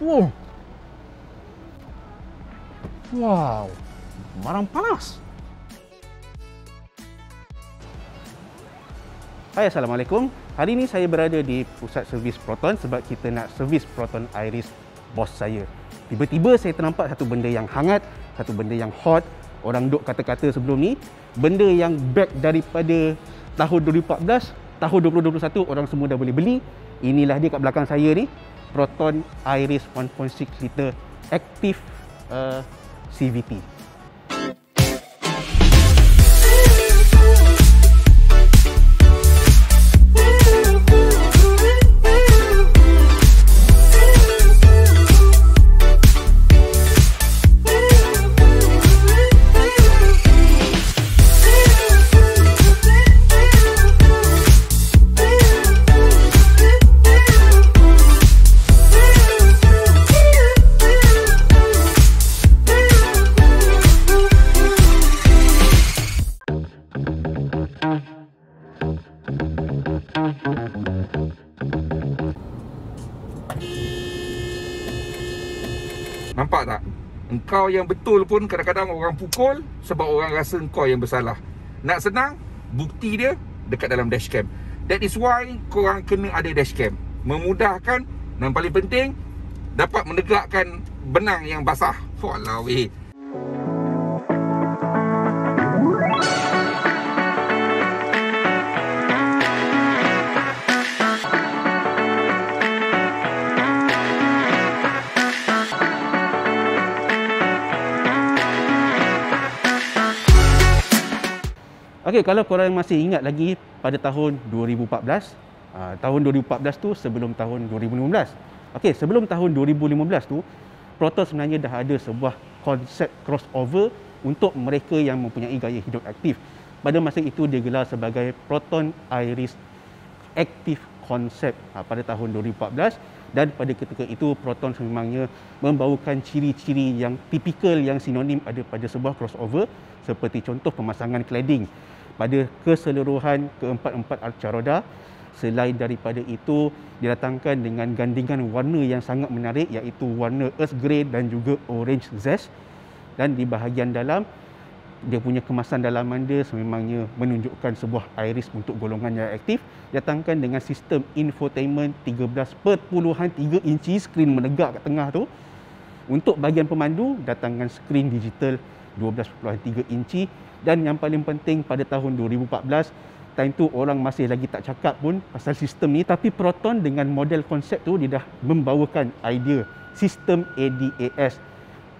Wow. Wow. Barang panas. Hai, Assalamualaikum. Hari ini saya berada di pusat servis Proton sebab kita nak servis Proton Iris bos saya. Tiba-tiba saya ternampak satu benda yang hangat, satu benda yang hot. Orang duk kata-kata sebelum ni, benda yang back daripada tahun 2014, tahun 2021 orang semua dah boleh beli. Inilah dia kat belakang saya ni. Proton Iris 1.6 liter active uh, CVT. nampak tak? Engkau yang betul pun kadang-kadang orang pukul sebab orang rasa engkau yang bersalah. Nak senang? Bukti dia dekat dalam dashcam. That is why korang kena ada dashcam. Memudahkan dan paling penting dapat menegakkan benang yang basah. Walau oh, weh. Okey, kalau korang masih ingat lagi pada tahun 2014, ah, tahun 2014 tu sebelum tahun 2015. Okey, sebelum tahun 2015 tu, Proton sebenarnya dah ada sebuah konsep crossover untuk mereka yang mempunyai gaya hidup aktif. Pada masa itu dia gelar sebagai Proton Iris Active Concept ah, pada tahun 2014 dan pada ketika itu Proton sememangnya membawakan ciri-ciri yang tipikal yang sinonim ada pada sebuah crossover seperti contoh pemasangan cladding pada keseluruhan keempat-empat arca roda. Selain daripada itu, didatangkan dengan gandingan warna yang sangat menarik iaitu warna earth grey dan juga orange zest. Dan di bahagian dalam, dia punya kemasan dalaman dia sememangnya menunjukkan sebuah iris untuk golongan yang aktif. Datangkan dengan sistem infotainment 13 13.3 inci skrin menegak kat tengah tu. Untuk bahagian pemandu, datangkan skrin digital 12.3 inci dan yang paling penting pada tahun 2014 time tu orang masih lagi tak cakap pun pasal sistem ni tapi Proton dengan model konsep tu dia dah membawakan idea sistem ADAS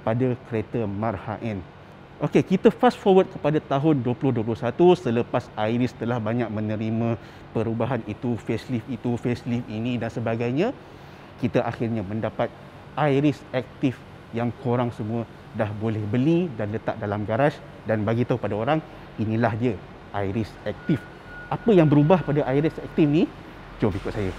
pada kereta Marhaen. Okey, kita fast forward kepada tahun 2021 selepas Iris telah banyak menerima perubahan itu, facelift itu, facelift ini dan sebagainya. Kita akhirnya mendapat Iris Active yang korang semua dah boleh beli dan letak dalam garaj dan bagi tahu pada orang inilah dia Iris Active. Apa yang berubah pada Iris Active ni? Jom ikut saya.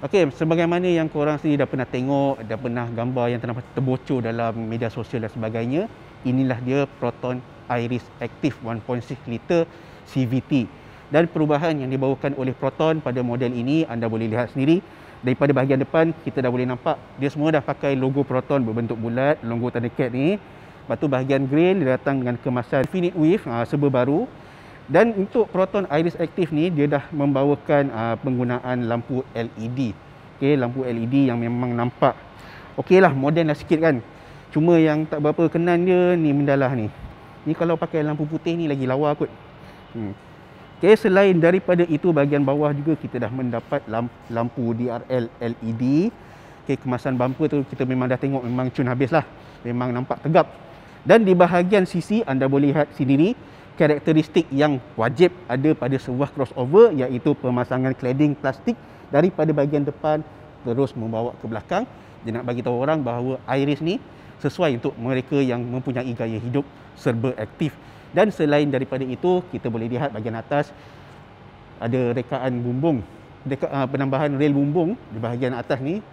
Okey, sebagaimana yang korang sendiri dah pernah tengok, dah pernah gambar yang pernah terbocor dalam media sosial dan sebagainya, inilah dia Proton Iris Active 1.6 liter CVT. Dan perubahan yang dibawakan oleh Proton pada model ini, anda boleh lihat sendiri, daripada bahagian depan kita dah boleh nampak dia semua dah pakai logo Proton berbentuk bulat logo tanda cat ni lepas tu bahagian grill dia datang dengan kemasan Infinite Wave aa, ah, serba baru dan untuk Proton Iris Active ni dia dah membawakan aa, ah, penggunaan lampu LED ok lampu LED yang memang nampak ok lah modern lah sikit kan cuma yang tak berapa kenan dia ni mendalah ni ni kalau pakai lampu putih ni lagi lawa kot hmm. Okay, selain daripada itu bahagian bawah juga kita dah mendapat lampu DRL LED. Okay, kemasan bumper tu kita memang dah tengok memang cun habis lah. Memang nampak tegap. Dan di bahagian sisi anda boleh lihat sendiri karakteristik yang wajib ada pada sebuah crossover iaitu pemasangan cladding plastik daripada bahagian depan terus membawa ke belakang. Dia nak bagi tahu orang bahawa Iris ni sesuai untuk mereka yang mempunyai gaya hidup serba aktif dan selain daripada itu kita boleh lihat bahagian atas ada rekaan bumbung Deka, uh, ah, penambahan rail bumbung di bahagian atas ni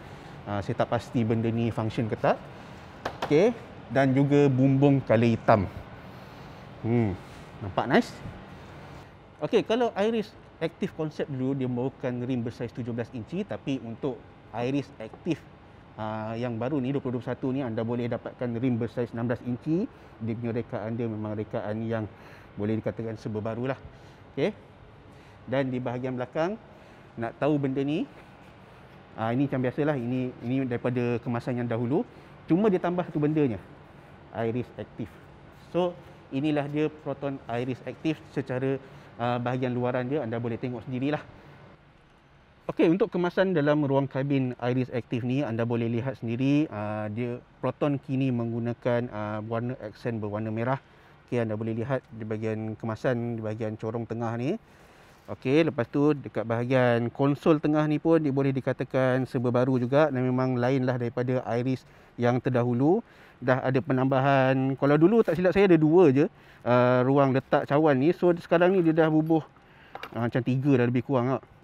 uh, saya tak pasti benda ni function ke tak okay. dan juga bumbung kala hitam hmm. nampak nice Okay, kalau Iris Active Concept dulu dia merupakan rim bersaiz 17 inci tapi untuk Iris Active Ah, yang baru ni 2021 ni anda boleh dapatkan rim bersaiz 16 inci dia punya rekaan dia memang rekaan yang boleh dikatakan sebaru lah okay. dan di bahagian belakang nak tahu benda ni uh, ini macam biasalah ini ini daripada kemasan yang dahulu cuma dia tambah satu bendanya iris aktif so inilah dia proton iris aktif secara uh, bahagian luaran dia anda boleh tengok sendirilah Okey, untuk kemasan dalam ruang kabin Iris Active ni anda boleh lihat sendiri uh, dia Proton kini menggunakan uh, warna aksen berwarna merah. Okey, anda boleh lihat di bahagian kemasan di bahagian corong tengah ni. Okey, lepas tu dekat bahagian konsol tengah ni pun dia boleh dikatakan serba baru juga dan memang lainlah daripada Iris yang terdahulu. Dah ada penambahan, kalau dulu tak silap saya ada dua je uh, ruang letak cawan ni. So sekarang ni dia dah bubuh uh, macam tiga dah lebih kurang tak. Lah.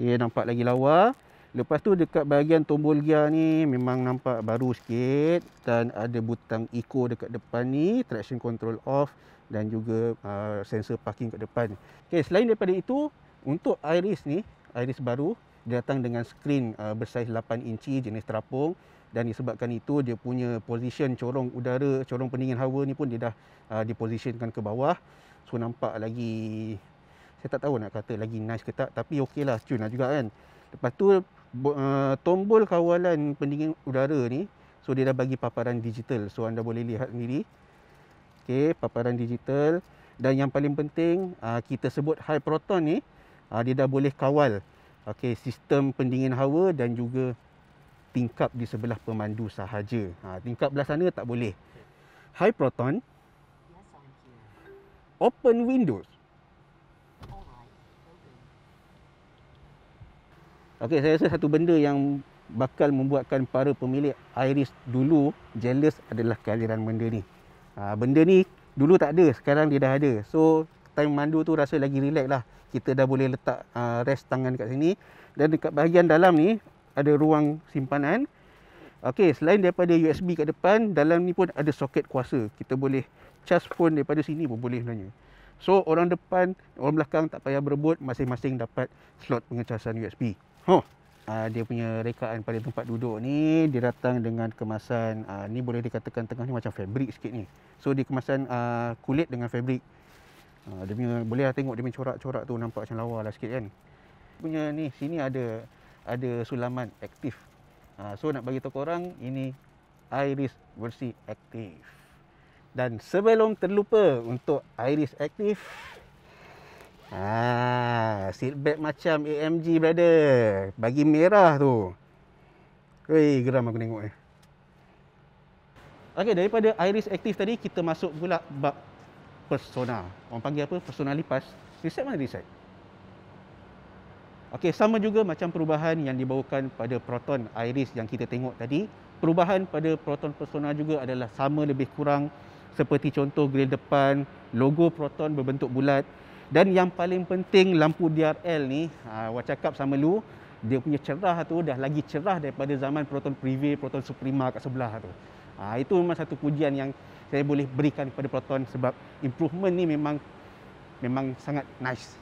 Okey, nampak lagi lawa. Lepas tu dekat bahagian tombol gear ni memang nampak baru sikit dan ada butang eco dekat depan ni, traction control off dan juga uh, sensor parking kat depan. Okey, selain daripada itu, untuk iris ni, iris baru dia datang dengan skrin uh, bersaiz 8 inci jenis terapung dan disebabkan itu dia punya position corong udara, corong pendingin hawa ni pun dia dah uh, dipositionkan ke bawah. So nampak lagi saya tak tahu nak kata lagi nice ke tak tapi okey lah cun juga kan lepas tu uh, tombol kawalan pendingin udara ni so dia dah bagi paparan digital so anda boleh lihat sendiri okey paparan digital dan yang paling penting uh, kita sebut high proton ni uh, dia dah boleh kawal okey sistem pendingin hawa dan juga tingkap di sebelah pemandu sahaja uh, tingkap belah sana tak boleh high proton open windows Okey, saya rasa satu benda yang bakal membuatkan para pemilik Iris dulu jealous adalah kehadiran benda ni. Ha, benda ni dulu tak ada, sekarang dia dah ada. So, time mandu tu rasa lagi relax lah. Kita dah boleh letak ha, rest tangan kat sini. Dan dekat bahagian dalam ni, ada ruang simpanan. Okey, selain daripada USB kat depan, dalam ni pun ada soket kuasa. Kita boleh charge phone daripada sini pun boleh sebenarnya. So, orang depan, orang belakang tak payah berebut, masing-masing dapat slot pengecasan USB. Oh. Uh, dia punya rekaan pada tempat duduk ni dia datang dengan kemasan uh, ni boleh dikatakan tengah ni macam fabric sikit ni. So dia kemasan uh, kulit dengan fabric. Uh, dia punya boleh lah tengok dia punya corak-corak tu nampak macam lawa lah sikit kan. Dia punya ni sini ada ada sulaman aktif. Uh, so nak bagi tahu korang ini iris versi aktif. Dan sebelum terlupa untuk iris aktif Ah, ha, seat back macam AMG brother. Bagi merah tu. Wei, geram aku tengok eh. Okey, daripada Iris Active tadi kita masuk pula bab persona. Orang panggil apa? Persona lipas. Reset mana reset? Okey, sama juga macam perubahan yang dibawakan pada Proton Iris yang kita tengok tadi. Perubahan pada Proton Persona juga adalah sama lebih kurang seperti contoh grill depan, logo Proton berbentuk bulat, dan yang paling penting lampu DRL ni, ha, awak cakap sama lu, dia punya cerah tu dah lagi cerah daripada zaman Proton Privé, Proton Suprema kat sebelah tu. Ha, itu memang satu pujian yang saya boleh berikan kepada Proton sebab improvement ni memang memang sangat nice.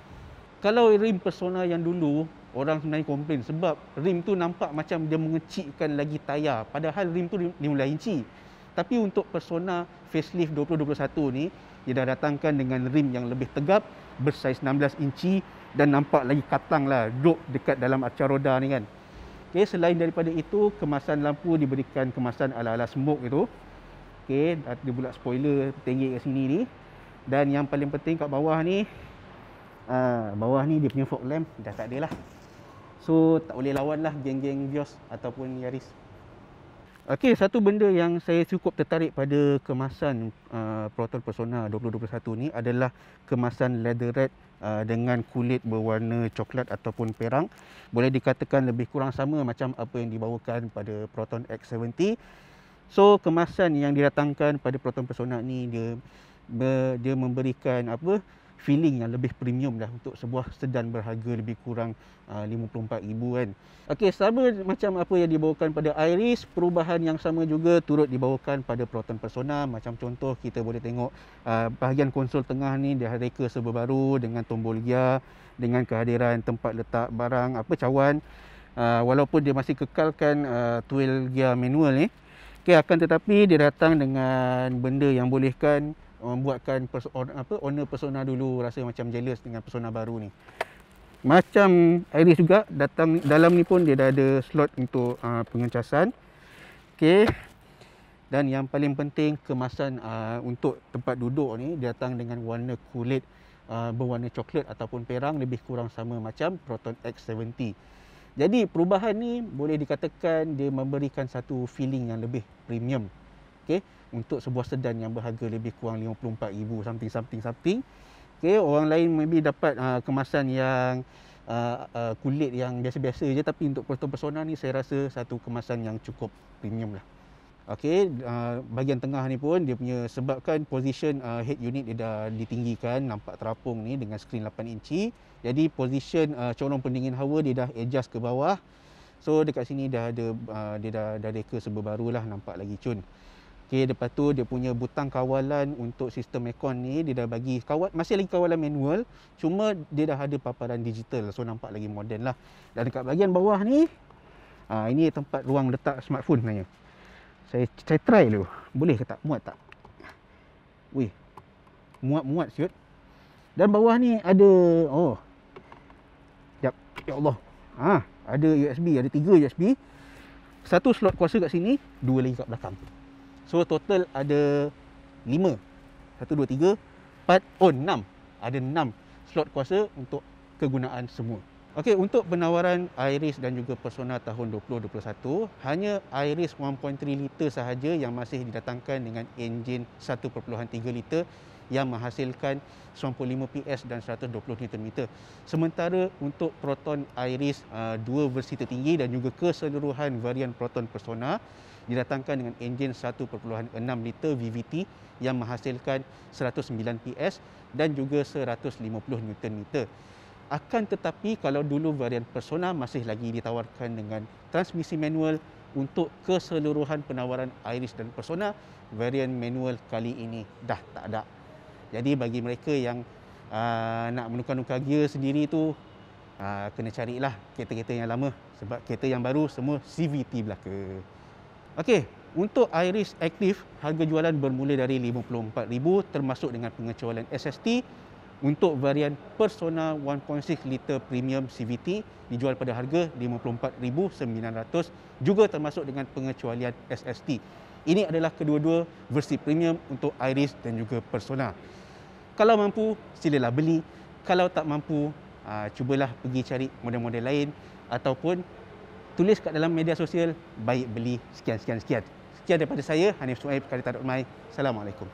Kalau rim Persona yang dulu, orang sebenarnya komplain sebab rim tu nampak macam dia mengecikkan lagi tayar. Padahal rim tu 5 inci. Tapi untuk Persona facelift 2021 ni, dia dah datangkan dengan rim yang lebih tegap bersaiz 16 inci dan nampak lagi katang lah duduk dekat dalam arca roda ni kan okay, selain daripada itu kemasan lampu diberikan kemasan ala-ala smoke itu okay, ada pula spoiler tinggi kat sini ni dan yang paling penting kat bawah ni uh, bawah ni dia punya fog lamp dah tak ada lah so tak boleh lawan lah geng-geng Vios ataupun Yaris Okey, satu benda yang saya cukup tertarik pada kemasan uh, Proton Persona 2021 ni adalah kemasan leather red uh, dengan kulit berwarna coklat ataupun perang. Boleh dikatakan lebih kurang sama macam apa yang dibawakan pada Proton X70. So, kemasan yang didatangkan pada Proton Persona ni dia dia memberikan apa feeling yang lebih premium lah untuk sebuah sedan berharga lebih kurang uh, RM54,000 kan. Okey, sama macam apa yang dibawakan pada Iris, perubahan yang sama juga turut dibawakan pada Proton Persona. Macam contoh kita boleh tengok uh, bahagian konsol tengah ni dia reka serba baru dengan tombol gear, dengan kehadiran tempat letak barang, apa cawan. Uh, walaupun dia masih kekalkan twill gear manual ni. Okey, akan tetapi dia datang dengan benda yang bolehkan membuatkan person, apa owner persona dulu rasa macam jealous dengan persona baru ni. Macam Iris juga datang dalam ni pun dia dah ada slot untuk uh, pengecasan. Okey. Dan yang paling penting kemasan uh, untuk tempat duduk ni datang dengan warna kulit uh, berwarna coklat ataupun perang lebih kurang sama macam Proton X70. Jadi perubahan ni boleh dikatakan dia memberikan satu feeling yang lebih premium. Okey untuk sebuah sedan yang berharga lebih kurang RM54,000 something something something okay, orang lain maybe dapat uh, kemasan yang uh, uh, kulit yang biasa-biasa je tapi untuk persona ni saya rasa satu kemasan yang cukup premium lah Okey, uh, bahagian tengah ni pun dia punya sebabkan position uh, head unit dia dah ditinggikan nampak terapung ni dengan skrin 8 inci. Jadi position uh, corong pendingin hawa dia dah adjust ke bawah. So dekat sini dah ada uh, dia dah dah reka sebab barulah nampak lagi cun. Okey, lepas tu dia punya butang kawalan untuk sistem aircon ni dia dah bagi kawat masih lagi kawalan manual, cuma dia dah ada paparan digital so nampak lagi moden lah. Dan dekat bahagian bawah ni ah ini tempat ruang letak smartphone sebenarnya. Saya saya try dulu. Boleh ke tak? Muat tak? Weh. Muat-muat siut. Dan bawah ni ada oh. Jap. Ya Allah. ah ada USB, ada tiga USB. Satu slot kuasa kat sini, dua lagi kat belakang. So total ada 5 1, 2, 3, 4, oh 6 Ada 6 slot kuasa untuk kegunaan semua Okey, untuk penawaran Iris dan juga Persona tahun 2021, hanya Iris 1.3 liter sahaja yang masih didatangkan dengan enjin 1.3 liter yang menghasilkan 95 PS dan 120 Nm. Sementara untuk Proton Iris uh, dua versi tertinggi dan juga keseluruhan varian Proton Persona didatangkan dengan enjin 1.6 liter VVT yang menghasilkan 109 PS dan juga 150 Nm. Akan tetapi kalau dulu varian Persona masih lagi ditawarkan dengan transmisi manual untuk keseluruhan penawaran Iris dan Persona, varian manual kali ini dah tak ada. Jadi bagi mereka yang uh, nak menukar-nukar gear sendiri tu uh, kena carilah kereta-kereta yang lama sebab kereta yang baru semua CVT belaka. Okey, untuk Iris Active, harga jualan bermula dari RM54,000 termasuk dengan pengecualian SST. Untuk varian Persona 1.6 liter premium CVT dijual pada harga RM54,900 juga termasuk dengan pengecualian SST. Ini adalah kedua-dua versi premium untuk Iris dan juga Persona. Kalau mampu, silalah beli. Kalau tak mampu, ah, cubalah pergi cari model-model lain ataupun tulis kat dalam media sosial baik beli sekian sekian sekian sekian daripada saya Hanif Suhaib Kali Tadak Mai Assalamualaikum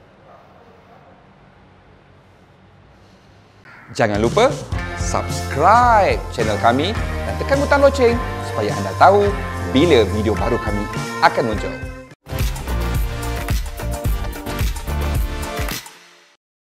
Jangan lupa subscribe channel kami dan tekan butang loceng supaya anda tahu bila video baru kami akan muncul.